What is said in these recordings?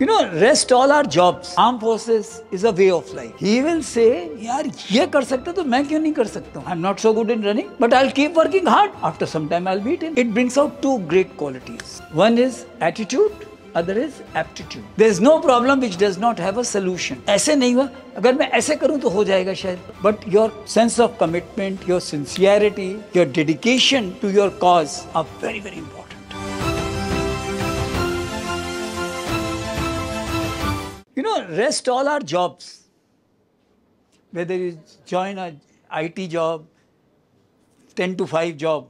You know, rest all our jobs. Armed forces is a way of life. He will say, "Yar, ye kar sakta to main kyun nahi kar sakta? I'm not so good in running, but I'll keep working hard. After some time, I'll beat him." It brings out two great qualities. One is attitude. Other is aptitude. There is no problem which does not have a solution. ऐसे नहीं हुआ अगर मैं ऐसे करूं तो हो जाएगा शायद but your sense of commitment your sincerity your dedication to your cause are very very important You know, rest all our jobs, whether you join a IT job, 10 to 5 job,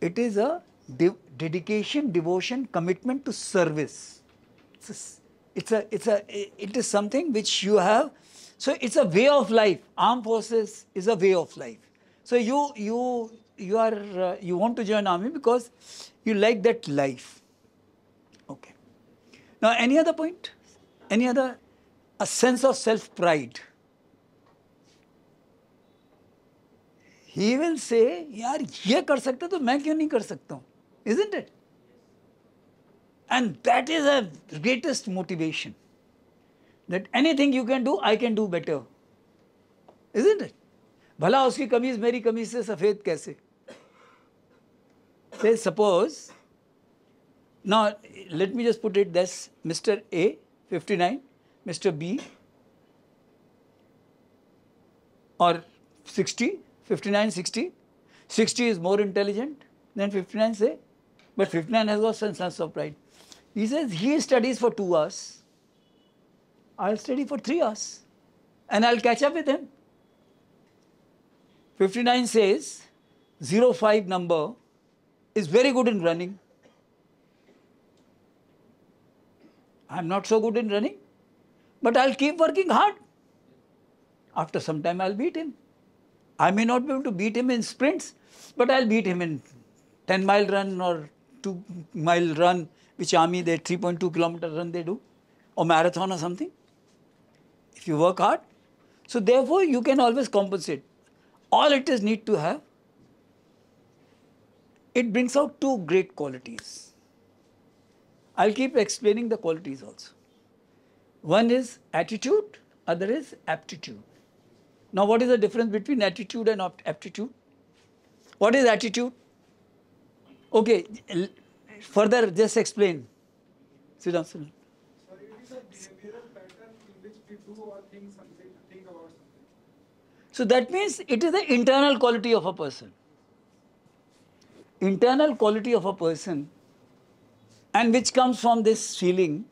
it is a de dedication, devotion, commitment to service. It's a, it's a, it's a, it is something which you have. So it's a way of life. Armed forces is a way of life. So you, you, you are, uh, you want to join army because you like that life. Now, any other point? Any other? A sense of self pride. He will say, Yaar, ye kar sakta to main kyun nahi kar sakta Isn't it? And that is the greatest motivation. That anything you can do, I can do better. Isn't it? Bhala uski kameez meri kameez se safed kaise? Say, suppose. Now, let me just put it this Mr. A 59, Mr. B or 60, 59, 60. 60 is more intelligent than 59 say, but 59 has got some sense of pride. He says he studies for two hours, I'll study for three hours and I'll catch up with him. 59 says 05 number is very good in running I'm not so good in running, but I'll keep working hard. After some time, I'll beat him. I may not be able to beat him in sprints, but I'll beat him in 10 mile run or 2 mile run, which army they 3.2 kilometer run they do, or marathon or something. If you work hard. So, therefore, you can always compensate. All it is need to have, it brings out two great qualities I'll keep explaining the qualities also. One is attitude, other is aptitude. Now, what is the difference between attitude and aptitude? What is attitude? Okay, further just explain. Sit down, sit down. Sir, So that means it is the internal quality of a person. Internal quality of a person and which comes from this feeling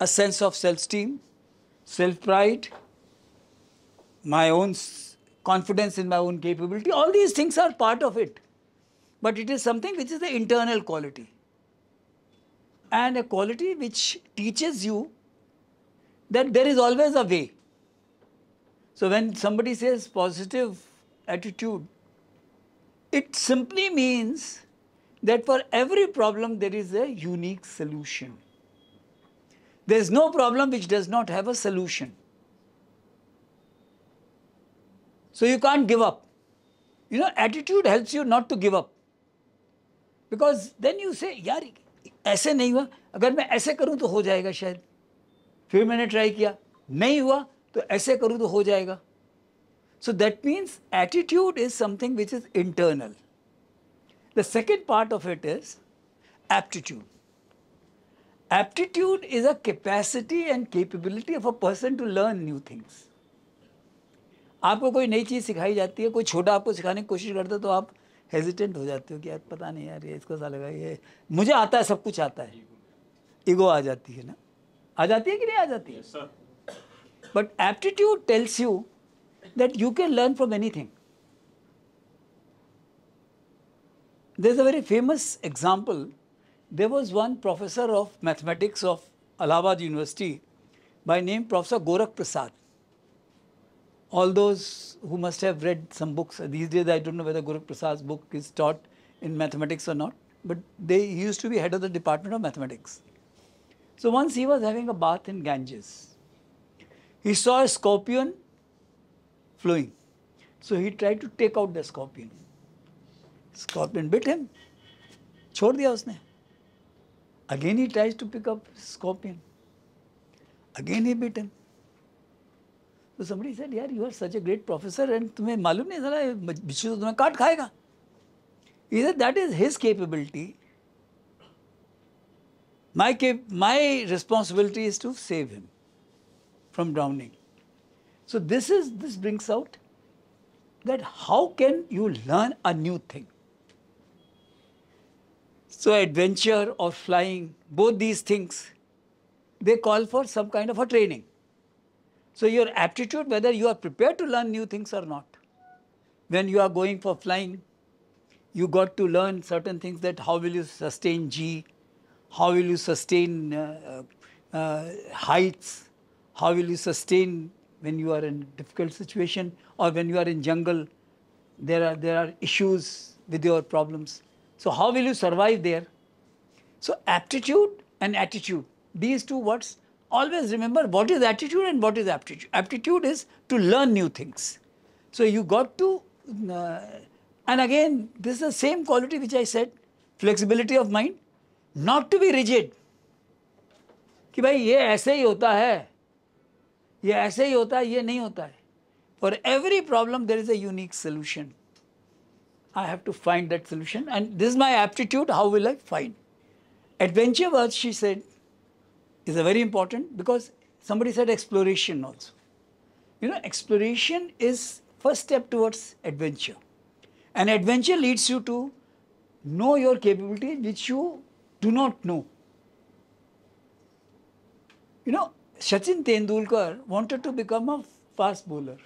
a sense of self esteem, self pride, my own confidence in my own capability. All these things are part of it. But it is something which is the internal quality. And a quality which teaches you that there is always a way. So when somebody says positive attitude, it simply means that for every problem there is a unique solution. There is no problem which does not have a solution. So you can't give up. You know, attitude helps you not to give up. Because then you say, yaar, aise nahi hua. Agar main aise karun to ho jayega shayad. Phir maine try kiya. Nahi hua, to aise karun to ho jayega. So that means attitude is something which is internal. The second part of it is aptitude. Aptitude is a capacity and capability of a person to learn new things. आपको कोई नई चीज़ सिखाई जाती है कोई छोटा आपको सिखाने की कोशिश करता है तो आप हेजिटेंट हो जाते हो कि यार पता नहीं यार ये इसको सा लगा ये मुझे आता है सब कुछ आता है ईगो आ जाती है ना आ जाती है कि नहीं आ जाती है but aptitude tells you that you can learn from anything There's a very famous example. There was one professor of mathematics of Allahabad University by name Professor Gorakh Prasad. All those who must have read some books, these days I don't know whether Gorakh Prasad's book is taught in mathematics or not, but they used to be head of the department of mathematics. So once he was having a bath in Ganges. He saw a scorpion flowing. So he tried to take out the scorpion. Scorpion bit him छोड़ दिया उसने again ही tries to pick up scorpion again ही bit him तो summary sir यार you are such a great professor and तुम्हें मालूम नहीं जरा बिच्छू तो तुम्हें काट खाएगा इधर that is his capability my my responsibility is to save him from drowning so this is this brings out that how can you learn a new thing so adventure or flying, both these things, they call for some kind of a training. So your aptitude, whether you are prepared to learn new things or not. When you are going for flying, you got to learn certain things that how will you sustain G, how will you sustain uh, uh, uh heights, how will you sustain when you are in difficult situation or when you are in jungle, there are, there are issues with your problems. So, how will you survive there? So, aptitude and attitude, these two words. Always remember what is attitude and what is aptitude. Aptitude is to learn new things. So, you got to, uh, and again, this is the same quality which I said flexibility of mind, not to be rigid. कि भाई ये ऐसे ही होता है ये ऐसे ही होता है ये नहीं होता है for every problem there is a unique solution I have to find that solution. And this is my aptitude, how will I find? Adventure was, she said, is a very important because somebody said exploration also. You know, exploration is first step towards adventure. And adventure leads you to know your capability which you do not know. You know, Sachin Tendulkar wanted to become a fast bowler.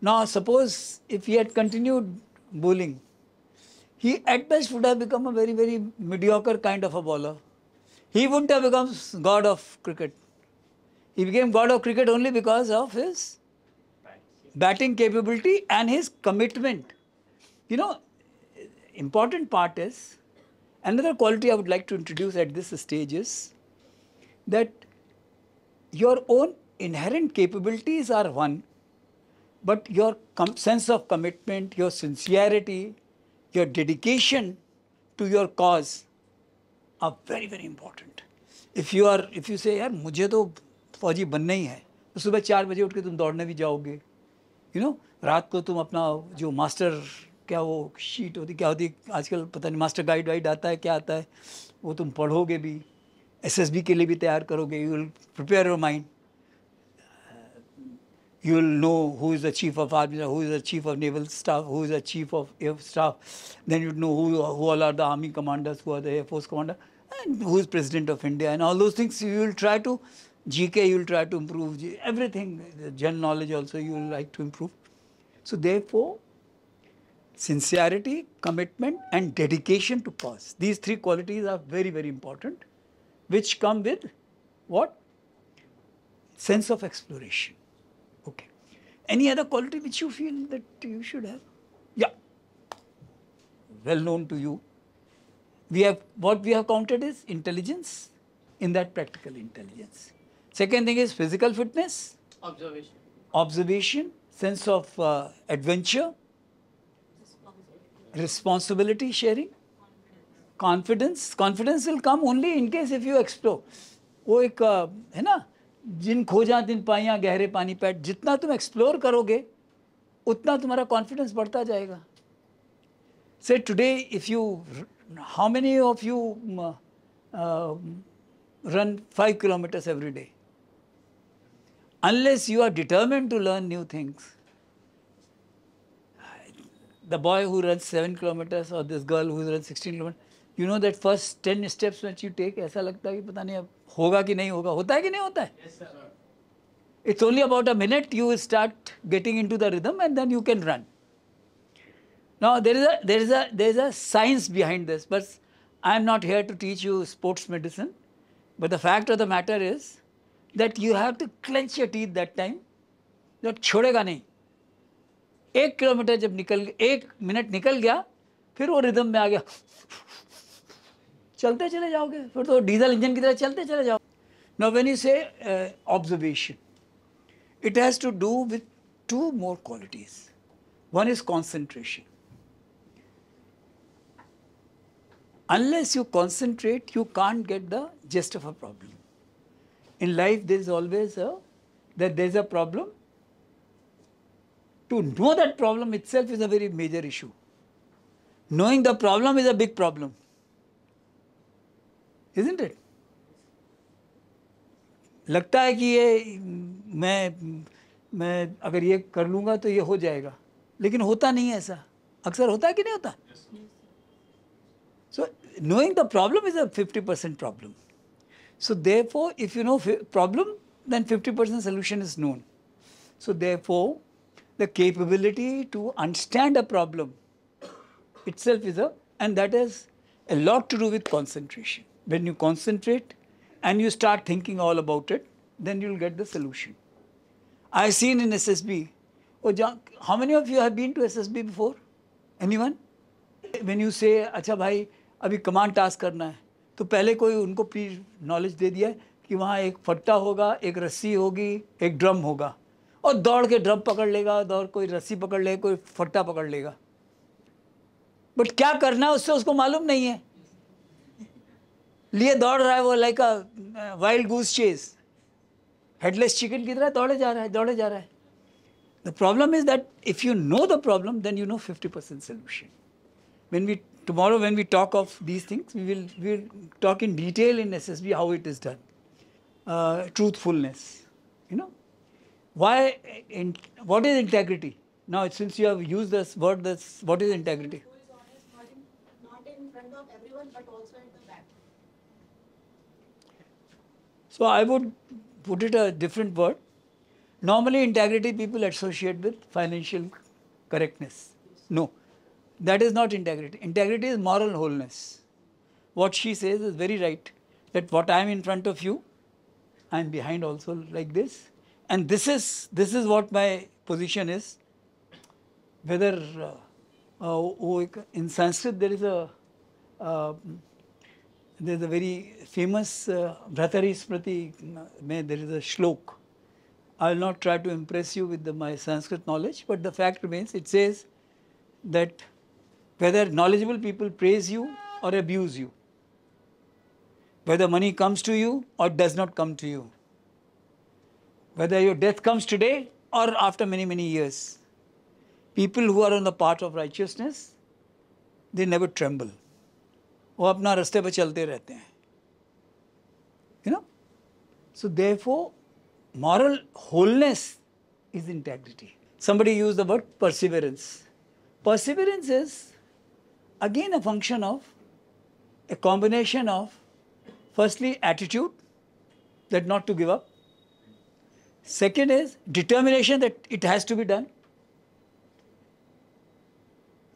Now, suppose if he had continued bowling, he at best would have become a very, very mediocre kind of a bowler. He wouldn't have become god of cricket. He became god of cricket only because of his batting capability and his commitment. You know, important part is, another quality I would like to introduce at this stage is that your own inherent capabilities are one but your sense of commitment, your sincerity, your dedication to your cause are very very important. If you are if you say यार मुझे तो फौजी बनना ही है तो सुबह चार बजे उठ के तुम दौड़ने भी जाओगे यू you नो know, रात को तुम अपना जो मास्टर क्या वो शीट होती क्या होती आजकल पता नहीं मास्टर गाइड वाइड आता है क्या आता है वो तुम पढ़ोगे भी एसएसबी के लिए भी तैयार करोगे you will prepare your mind you'll know who is the chief of army, who is the chief of naval staff, who is the chief of air staff. Then you'd know who, who all are the army commanders, who are the air force commander, and who is president of India, and all those things. You will try to GK, you will try to improve everything. The general knowledge also you will like to improve. So therefore, sincerity, commitment, and dedication to cause. These three qualities are very very important, which come with what sense of exploration. Any other quality which you feel that you should have? Yeah. Well known to you. We have what we have counted is intelligence in that practical intelligence. Second thing is physical fitness. Observation. Observation, sense of uh, adventure, responsibility. responsibility sharing, confidence. confidence. will come only in case if you explore. वो एक uh, ना जिन खोजा दिन पाइया गहरे पानी PAT जितना तुम explore करोगे उतना तुम्हारा कॉन्फिडेंस बढ़ता जाएगा say today if you how many of you run five kilometres every day unless you are determined to learn new things the boy who run seven kilometres और this girl who run sixteen kilometre you know that first ten steps which you take ऐसा लगता है कि पता नहीं अब होगा कि नहीं होगा होता है कि नहीं होता है it's only about a minute you start getting into the rhythm and then you can run Now there is a there is a there is a science behind this, but I am not here to teach you sports medicine. But the fact of the matter is that you have to clench your teeth that time. जो छोड़ेगा नहीं एक kilometre जब निकल एक minute निकल गया फिर वो रिदम में आ गया चलते चले जाओगे फिर तो डीजल इंजन की तरह चलते चले जाओ now when you say observation it has to do with two more qualities. One is concentration. Unless you concentrate, you can't get the gist of a problem. In life, there is always a that there is a problem. To know that problem itself is a very major issue. Knowing the problem is a big problem. Isn't it लगता है कि ये मैं मैं अगर ये कर लूँगा तो ये हो जाएगा लेकिन होता नहीं है ऐसा अक्सर होता है कि नहीं होता so knowing the problem is a fifty percent problem so therefore if you know problem then fifty percent solution is known so therefore the capability to understand a problem itself is a and that is a lot to do with concentration When you concentrate and you start thinking all about it, then you'll get the solution. I seen in SSB, oh, how many of you have been to SSB before? Anyone? When you say, अच्छा भाई अभी command task करना है तो पहले कोई उनको pre knowledge दे दिया कि वहाँ एक फट्टा होगा एक रस्सी होगी एक ड्रम होगा और दौड़ के ड्रम पकड़ लेगा दौड़ कोई रस्सी पकड़ लेगा कोई फट्टा पकड़ लेगा बट क्या करना है उससे उसको मालूम नहीं है लिए दौड़ रहा है वो like a wild goose chase headless chicken की तरह दौड़े जा रहा है दौड़े जा रहा है the problem is that if you know the problem then you know fifty percent solution when we tomorrow when we talk of these things we will we will talk in detail in ssb how it is done uh, truthfulness you know why what is integrity now since you have used this word this what is integrity not in front of everyone but also in the So I would put it a different word. Normally, integrity people associate with financial correctness. No, that is not integrity. Integrity is moral wholeness. What she says is very right that what I am in front of you, I am behind also like this. And this is, this is what my position is. Whether uh, uh, oh, in Sanskrit there is a uh, there's a very famous uh, Smriti, uh, there is a shlok. I will not try to impress you with the, my Sanskrit knowledge, but the fact remains it says that whether knowledgeable people praise you or abuse you, whether money comes to you or does not come to you, whether your death comes today or after many, many years, people who are on the path of righteousness, they never tremble. वो अपना रास्ते पर चलते रहते हैं you know so therefore moral wholeness is integrity. Somebody used the word perseverance. Perseverance is again a function of a combination of firstly attitude that not to give up. Second is determination that it has to be done.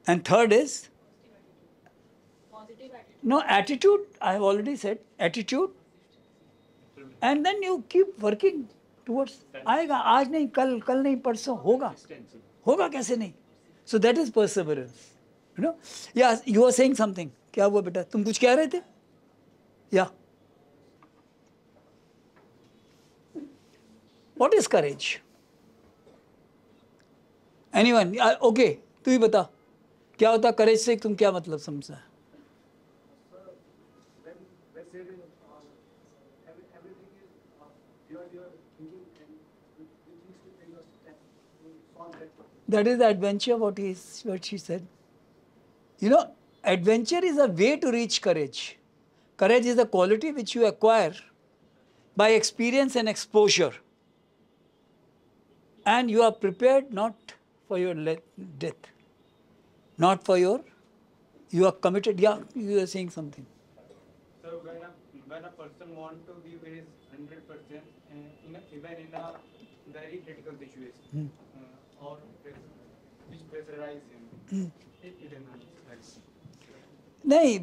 And third is No, attitude, I have already said, attitude. And then you keep working towards आएगा आज नहीं कल कल नहीं परसों होगा होगा कैसे नहीं so that is perseverance you know या यू आर सेइंग समथिंग क्या हुआ बेटा तुम कुछ कह रहे थे या what is courage anyone okay तू ही बता क्या होता करेज से तुम क्या मतलब समझा That is the adventure, what, he, what she said. You know, adventure is a way to reach courage. Courage is a quality which you acquire by experience and exposure. And you are prepared not for your death, not for your, you are committed. Yeah, you are saying something. So when a, when a person wants to give his 100%, हम्म। हम्म। नहीं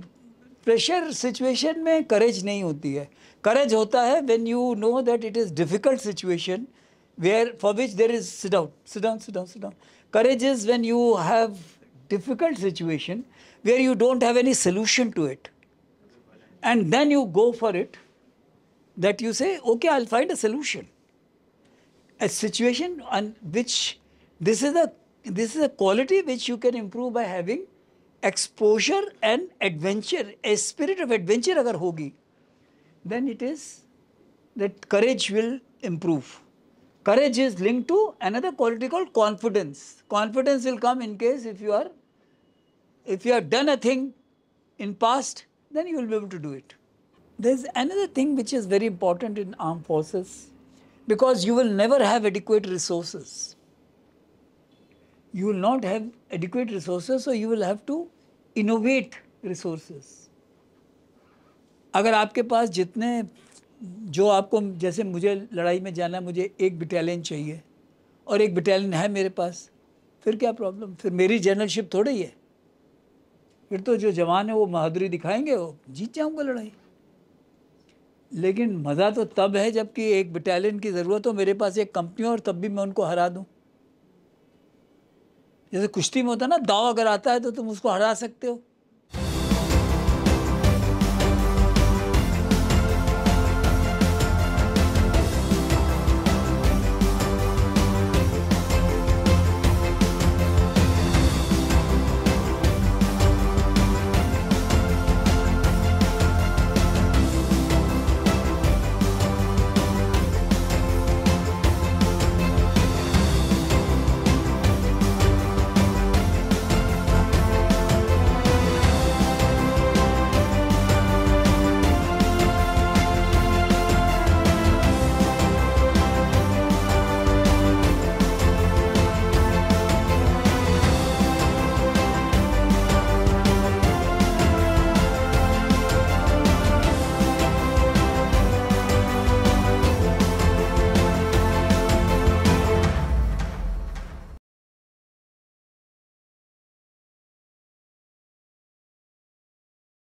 pressure situation में करेज नहीं होती है courage होता है when you know that it is difficult situation where for which there is sit out sit down courage is when you have difficult situation where you don't have any solution to it and then you go for it that you say, okay, I'll find a solution. A situation on which this is a this is a quality which you can improve by having exposure and adventure, a spirit of adventure agar hogi, then it is that courage will improve. Courage is linked to another quality called confidence. Confidence will come in case if you are if you have done a thing in past, then you will be able to do it. There's another thing which is very important in armed forces because you will never have adequate resources. You will not have adequate resources, so you will have to innovate resources अगर आपके पास जितने जो आपको जैसे मुझे लड़ाई में जाना मुझे एक बटालियन चाहिए और एक बटालियन है मेरे पास फिर क्या प्रॉब्लम फिर मेरी जनरलशिप थोड़ी है फिर तो जो जवान है वो बहादुरी दिखाएंगे वो जीत जाऊंगा लड़ाई लेकिन मज़ा तो तब है जबकि एक बटालियन की ज़रूरत हो मेरे पास एक कंपनी हो और तब भी मैं उनको हरा दूँ जैसे कुश्ती में होता है ना दाव अगर आता है तो तुम उसको हरा सकते हो